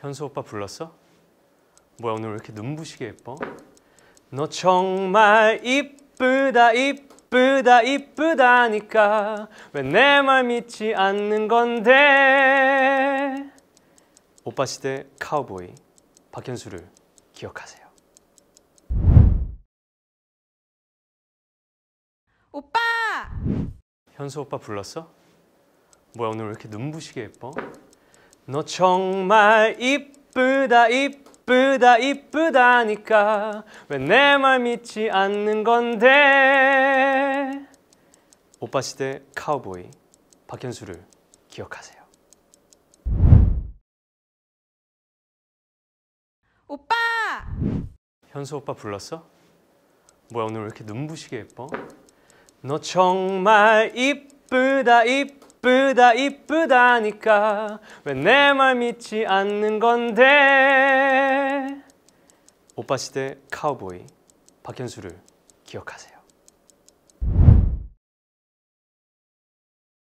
현수 오빠 불렀어? 뭐야 오늘 왜 이렇게 눈부시게 예뻐? 너 정말 이쁘다 이쁘다 이쁘다니까 왜 내 말 믿지 않는 건데 오빠 시대 카우보이 박현수를 기억하세요 오빠! 현수 오빠 불렀어? 뭐야 오늘 왜 이렇게 눈부시게 예뻐? 너 정말 이쁘다 이쁘다 이쁘다니까 왜 내 말 믿지 않는 건데 오빠 시대 카우보이 박현수를 기억하세요 오빠! 현수 오빠 불렀어? 뭐야 오늘 왜 이렇게 눈부시게 예뻐? 너 정말 이쁘다 이쁘다 이쁘다 이쁘다니까 왜 내 말 믿지 않는 건데 오빠 시대 카우보이 박현수를 기억하세요